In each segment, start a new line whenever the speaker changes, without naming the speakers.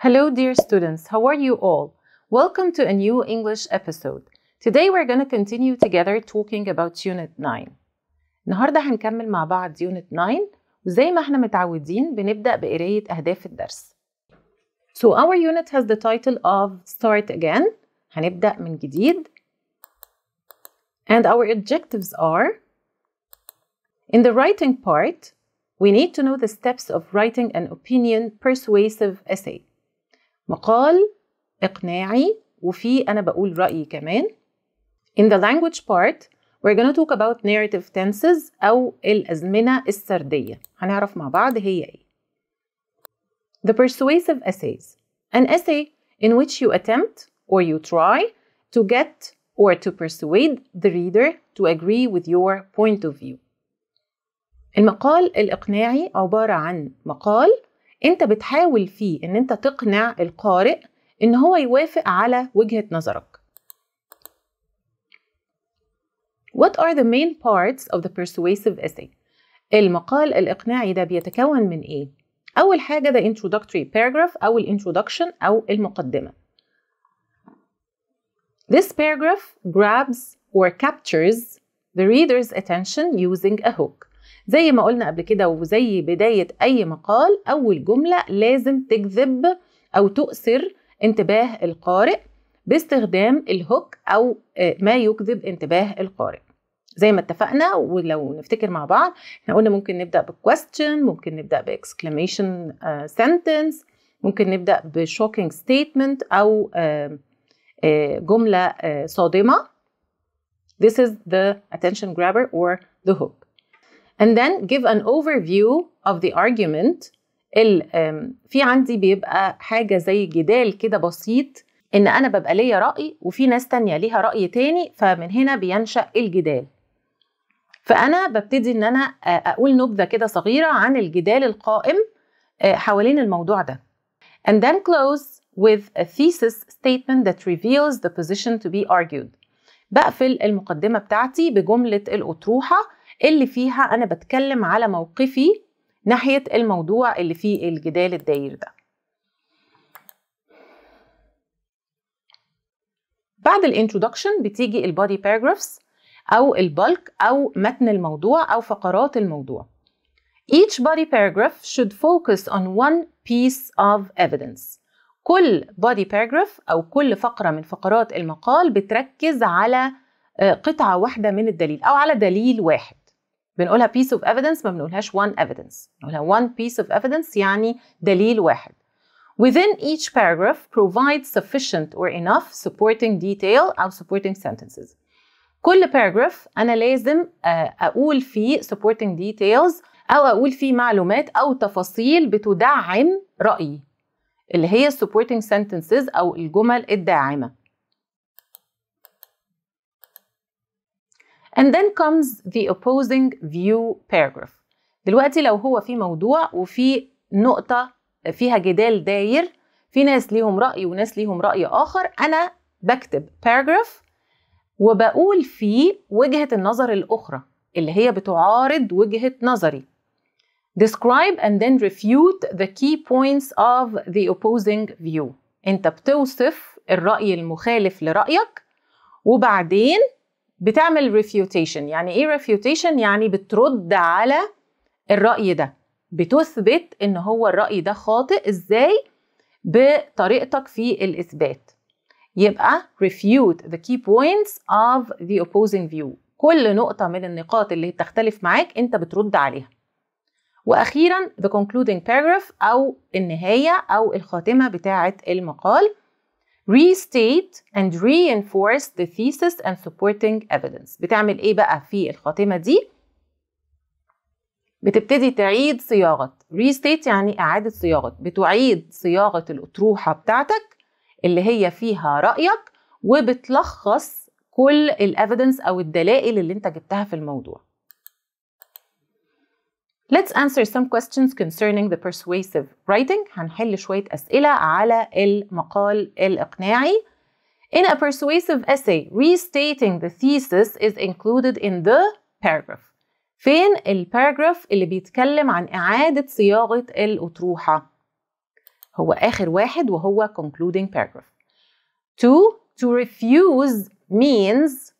Hello, dear students. How are you all? Welcome to a new English episode. Today we're going to continue together talking about Unit 9. النهارده هنكمل مع بعض Unit 9 وزي ما احنا متعودين بنبدأ بقراية أهداف الدرس. So our unit has the title of Start Again. هنبدأ من جديد. And our objectives are In the writing part, we need to know the steps of writing an opinion persuasive essay. مقال إقناعي وفي أنا بقول رأيي كمان In the language part we're gonna talk about narrative tenses أو الأزمنة السردية هنعرف مع بعض هي إيه The persuasive essays An essay in which you attempt or you try to get or to persuade the reader to agree with your point of view. المقال الإقناعي عبارة عن مقال انت بتحاول فيه ان انت تقنع القارئ ان هو يوافق على وجهة نظرك What are the main parts of the persuasive essay? المقال الإقناعي ده بيتكون من إيه؟ أول حاجة ده introductory paragraph أو introduction أو المقدمة. This paragraph grabs or captures the reader's attention using a hook. زي ما قلنا قبل كده وزي بداية أي مقال أول جملة لازم تجذب أو تؤثر انتباه القارئ باستخدام الهوك أو آه، ما يجذب انتباه القارئ زي ما اتفقنا ولو نفتكر مع بعض احنا قلنا ممكن نبدا بكويستشن ممكن نبدا بexclamation آه، sentence ممكن نبدا بشوكينج ستيتمنت او آه، جمله صادمه This is the attention grabber or the hook and then give an overview of the argument ال, um, في عندي بيبقى حاجة زي جدال كده بسيط إن أنا ببقى ليا رأي وفي ناس تانية ليها رأي تاني فمن هنا بينشأ الجدال فأنا ببتدي إن أنا آه، أقول نبذة كده صغيرة عن الجدال القائم آه، حوالين الموضوع ده and then close with a thesis statement that reveals the position to be argued بقفل المقدمة بتاعتي بجملة الأطروحة اللي فيها أنا بتكلم على موقفي ناحية الموضوع اللي فيه الجدال الداير ده بعد الانترودكشن بتيجي البادي باراجرافز أو البلك أو متن الموضوع أو فقرات الموضوع Each body paragraph should focus on one piece of evidence. كل body paragraph أو كل فقرة من فقرات المقال بتركز على آه، قطعة واحدة من الدليل أو على دليل واحد. بنقولها piece of evidence ما بنقولهاش one evidence بنقولها one piece of evidence يعني دليل واحد Within each paragraph provide sufficient or enough supporting detail أو supporting sentences كل paragraph أنا لازم أقول فيه supporting details أو أقول فيه معلومات أو تفاصيل بتدعم رأيي اللي هي supporting sentences أو الجمل الداعمة And then comes the opposing view paragraph. دلوقتي لو هو في موضوع وفي نقطة فيها جدال داير في ناس ليهم رأي وناس ليهم رأي آخر أنا بكتب paragraph وبقول فيه وجهة النظر الأخرى اللي هي بتعارض وجهة نظري. Describe and then refute the key points of the opposing view. أنت بتوصف الرأي المخالف لرأيك وبعدين بتعمل ريفيوتيشن يعني ايه ريفيوتيشن يعني بترد على الراي ده بتثبت ان هو الراي ده خاطئ ازاي بطريقتك في الاثبات يبقى refute the key points of the opposing view كل نقطة من النقاط اللي بتختلف معاك أنت بترد عليها وأخيرا the concluding paragraph أو النهاية أو الخاتمة بتاعة المقال restate and reinforce the thesis and supporting evidence بتعمل ايه بقى في الخاتمة دي؟ بتبتدي تعيد صياغة restate يعني إعادة صياغة بتعيد صياغة الأطروحة بتاعتك اللي هي فيها رأيك وبتلخص كل الافيدنس أو الدلائل اللي أنت جبتها في الموضوع Let's answer some questions concerning the persuasive writing. هنحل شوية أسئلة على المقال الإقناعي. In a persuasive essay, restating the thesis is included in the paragraph. فين الparagraph اللي بيتكلم عن إعادة صياغة الأطروحة؟ هو آخر واحد وهو concluding paragraph. Two, to refuse means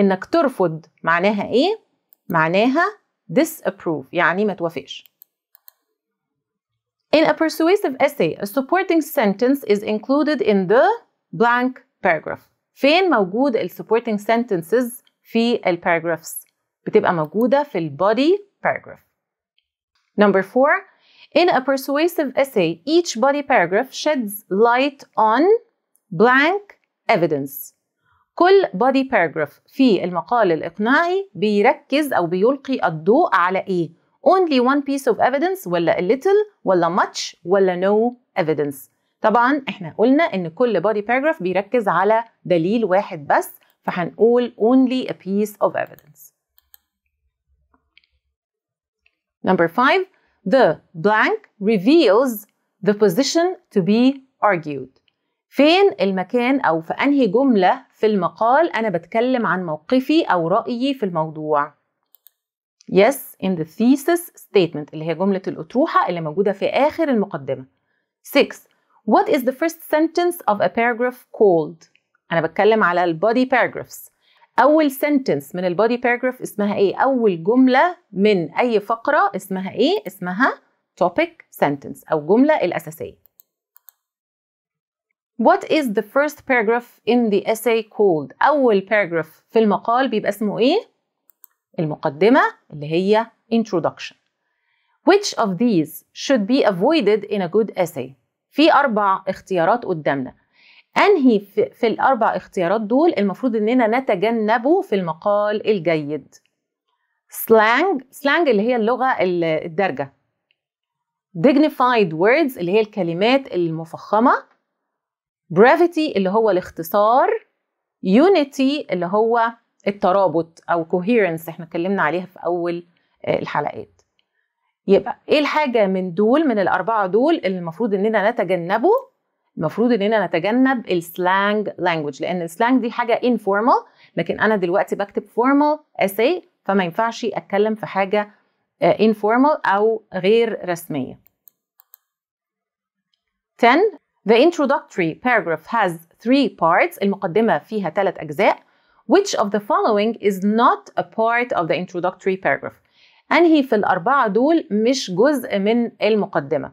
إنك ترفض معناها إيه؟ معناها disapprove يعني ما توافقش In a persuasive essay, a supporting sentence is included in the blank paragraph. فين موجود ال supporting sentences في ال paragraphs؟ بتبقى موجودة في ال body paragraph. Number four, in a persuasive essay, each body paragraph sheds light on blank evidence. كل بودي باراجراف في المقال الإقناعي بيركز أو بيلقي الضوء على إيه؟ only one piece of evidence ولا a little ولا much ولا no evidence طبعا احنا قلنا ان كل body paragraph بيركز على دليل واحد بس فهنقول only a piece of evidence Number five, the blank reveals the position to be argued. فين المكان او في انهي جمله في المقال انا بتكلم عن موقفي او رايي في الموضوع yes in the thesis statement اللي هي جمله الاطروحه اللي موجوده في اخر المقدمه 6 what is the first sentence of a paragraph called انا بتكلم على البودي paragraphs اول sentence من البودي paragraph اسمها ايه اول جمله من اي فقره اسمها ايه اسمها topic sentence او جمله الاساسيه What is the first paragraph in the essay called? أول paragraph في المقال بيبقى اسمه إيه؟ المقدمة اللي هي introduction. Which of these should be avoided in a good essay؟ في أربع اختيارات قدامنا. أنهي في, الأربع اختيارات دول المفروض إننا نتجنبه في المقال الجيد؟ slang slang اللي هي اللغة الدارجة. dignified words اللي هي الكلمات المفخمة برافيتي اللي هو الاختصار يونيتي اللي هو الترابط او coherence احنا اتكلمنا عليها في اول آه، الحلقات يبقى ايه الحاجه من دول من الاربعه دول اللي المفروض اننا نتجنبه المفروض اننا نتجنب السلانج لانجوج لان السلانج دي حاجه informal لكن انا دلوقتي بكتب فورمال اساي فما ينفعش اتكلم في حاجه آه، informal او غير رسميه 10 The introductory paragraph has three parts المقدمة فيها ثلاث أجزاء Which of the following is not a part of the introductory paragraph أنهي في الأربعة دول مش جزء من المقدمة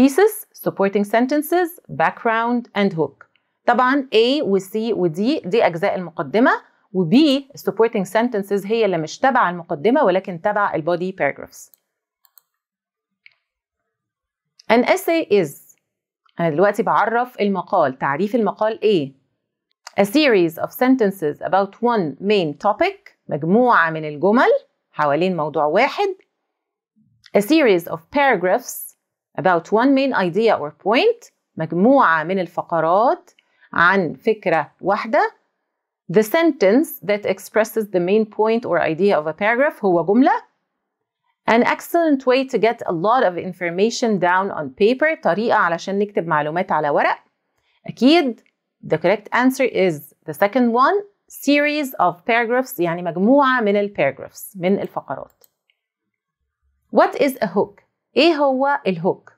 thesis, supporting sentences, background and hook طبعا A و C و D دي أجزاء المقدمة و B supporting sentences هي اللي مش تبع المقدمة ولكن تبع البودي paragraphs An essay is أنا دلوقتي بعرف المقال تعريف المقال إيه A series of sentences about one main topic مجموعة من الجمل حوالين موضوع واحد A series of paragraphs about one main idea or point مجموعة من الفقرات عن فكرة واحدة The sentence that expresses the main point or idea of a paragraph هو جملة An excellent way to get a lot of information down on paper طريقة علشان نكتب معلومات على ورق أكيد the correct answer is the second one series of paragraphs يعني مجموعة من ال paragraphs من الفقرات What is a hook? إيه هو الهوك؟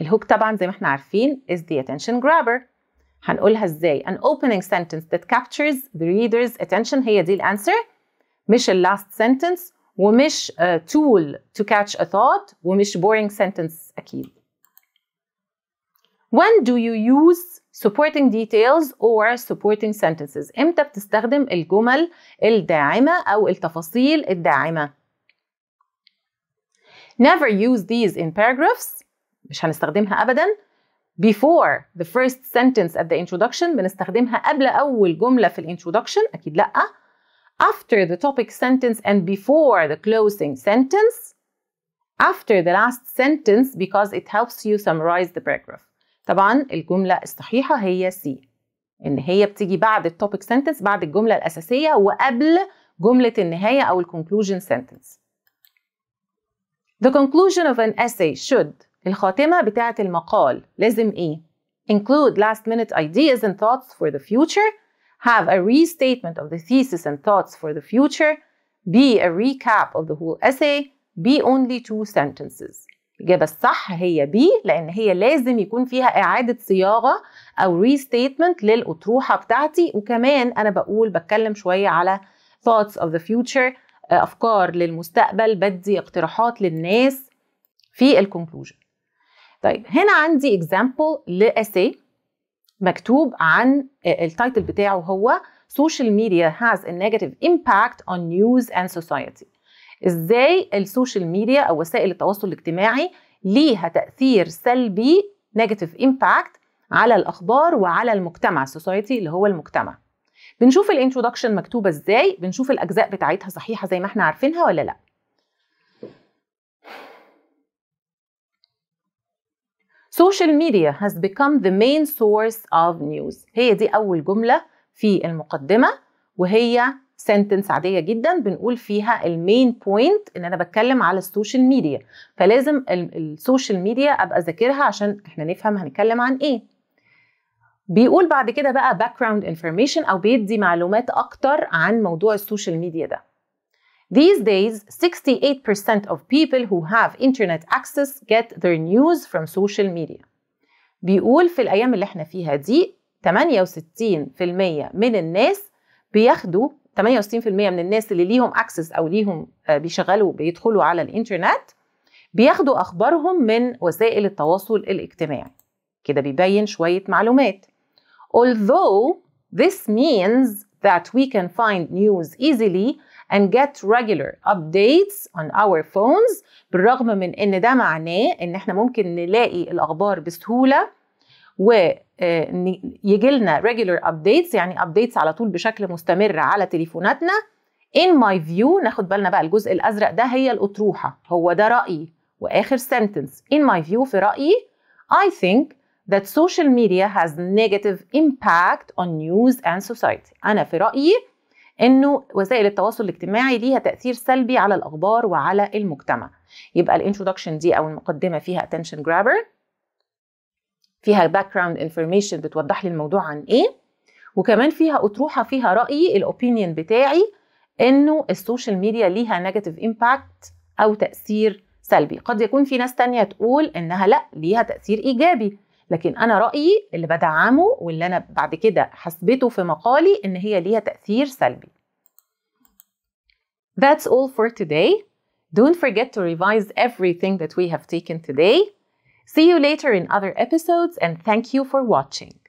الهوك طبعا زي ما احنا عارفين is the attention grabber هنقولها ازاي an opening sentence that captures the reader's attention هي دي الانسر مش ال last sentence ومش tool to catch a thought ومش boring sentence أكيد When do you use supporting details or supporting sentences امتى بتستخدم الجمل الداعمة أو التفاصيل الداعمة Never use these in paragraphs مش هنستخدمها أبدا before the first sentence at the introduction بنستخدمها قبل أول جملة في الانترودكشن أكيد لأ after the topic sentence and before the closing sentence after the last sentence because it helps you summarize the paragraph طبعا الجملة الصحيحة هي C إن هي بتيجي بعد topic sentence بعد الجملة الأساسية وقبل جملة النهاية أو conclusion sentence The conclusion of an essay should الخاتمة بتاعت المقال لازم إيه؟ Include last minute ideas and thoughts for the future have a restatement of the thesis and thoughts for the future, B a recap of the whole essay, B only two sentences. الإجابة الصح هي B لأن هي لازم يكون فيها إعادة صياغة أو restatement للأطروحة بتاعتي وكمان أنا بقول بتكلم شوية على thoughts of the future آه، أفكار للمستقبل بدي اقتراحات للناس في الكونكلوجن طيب هنا عندي example لأسي مكتوب عن آه، التايتل بتاعه هو سوشيال ميديا هاز a negative impact on news and society ازاي السوشيال ميديا او وسائل التواصل الاجتماعي ليها تاثير سلبي نيجاتيف امباكت على الاخبار وعلى المجتمع society اللي هو المجتمع بنشوف الانترودكشن مكتوبه ازاي بنشوف الاجزاء بتاعتها صحيحه زي ما احنا عارفينها ولا لا Social media has become the main source of news. هي دي أول جملة في المقدمة وهي سنتنس عادية جدا بنقول فيها المين بوينت إن أنا بتكلم على السوشيال ميديا فلازم السوشيال ميديا أبقى ذاكرها عشان إحنا نفهم هنتكلم عن إيه. بيقول بعد كده بقى background information أو بيدي معلومات أكتر عن موضوع السوشيال ميديا ده. These days, 68% of people who have internet access get their news from social media. بيقول في الأيام اللي احنا فيها دي 68% من الناس بياخدوا 68% من الناس اللي ليهم access او ليهم آه، بيشغلوا بيدخلوا على الانترنت بياخدوا اخبارهم من وسائل التواصل الاجتماعي كده بيبين شويه معلومات although this means that we can find news easily and get regular updates on our phones بالرغم من ان ده معناه ان احنا ممكن نلاقي الاخبار بسهوله ويجي آه، لنا regular updates يعني updates على طول بشكل مستمر على تليفوناتنا in my view ناخد بالنا بقى الجزء الازرق ده هي الاطروحه هو ده رايي واخر sentence in my view في رايي I think that social media has negative impact on news and society أنا في رأيي انه وسائل التواصل الاجتماعي ليها تاثير سلبي على الاخبار وعلى المجتمع يبقى الانترودكشن دي او المقدمه فيها اتنشن جرابر فيها باك جراوند انفورميشن بتوضح لي الموضوع عن ايه وكمان فيها اطروحه فيها رايي الاوبينيون بتاعي انه السوشيال ميديا ليها نيجاتيف امباكت او تاثير سلبي قد يكون في ناس تانية تقول انها لا ليها تاثير ايجابي لكن انا رايي اللي بدعمه واللي انا بعد كده حسبته في مقالي ان هي ليها تاثير سلبي That's all for today. Don't forget to revise everything that we have taken today. See you later in other episodes and thank you for watching.